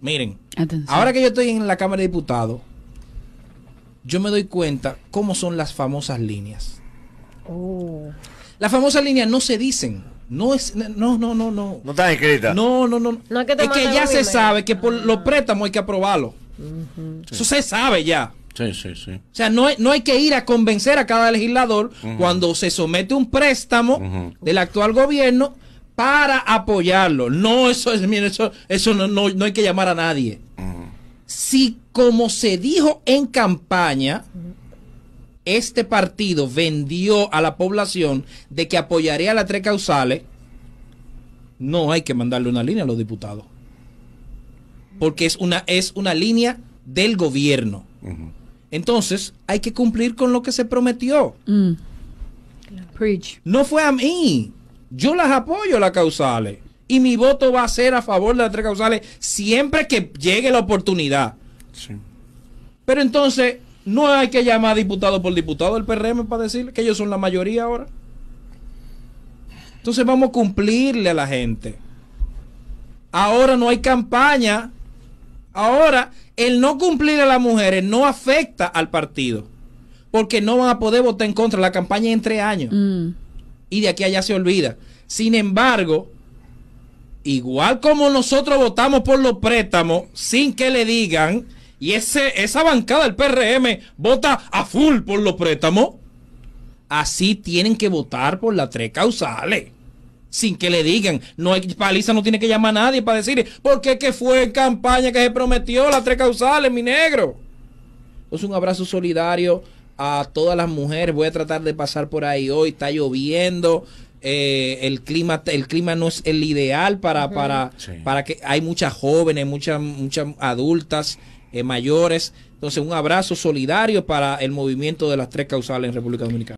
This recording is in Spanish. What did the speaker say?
Miren, ahora que yo estoy en la Cámara de Diputados, yo me doy cuenta cómo son las famosas líneas. Oh. Las famosas líneas no se dicen. No es, no, no, no, no. No están escritas. No, no, no. es que, ya se sabe que por los ah. préstamos hay que aprobarlo. Eso se sabe ya. Sí, sí, sí. O sea, no hay, que ir a convencer a cada legislador cuando se somete un préstamo del actual gobierno para apoyarlo. No, eso es, mire, eso, eso no, hay que llamar a nadie. Si, como se dijo en campaña, este partido vendió a la población de que apoyaría a las tres causales, no hay que mandarle una línea a los diputados. Porque es una, es una línea del gobierno. Entonces, hay que cumplir con lo que se prometió. Mm. No fue a mí. Yo las apoyo las causales. Y mi voto va a ser a favor de las tres causales siempre que llegue la oportunidad. Pero entonces, no hay que llamar diputado por diputado del PRM para decirle que ellos son la mayoría ahora. Entonces vamos a cumplirle a la gente. Ahora no hay campaña. Ahora el no cumplir a las mujeres no afecta al partido. Porque no van a poder votar en contra. La campaña en tres años. Mm y de aquí allá se olvida. Sin embargo, igual como nosotros votamos por los préstamos sin que le digan, y ese, esa bancada del PRM vota a full por los préstamos, así tienen que votar por las tres causales. Sin que le digan, no hay, Paliza no tiene que llamar a nadie para decir, ¿Por qué que fue en campaña que se prometió las tres causales, mi negro. Es un abrazo solidario a todas las mujeres. Voy a tratar de pasar por ahí hoy. Está lloviendo. Eh, el clima el clima no es el ideal para para para que hay muchas jóvenes muchas muchas adultas eh, mayores entonces un abrazo solidario para el movimiento de las tres causales en República Dominicana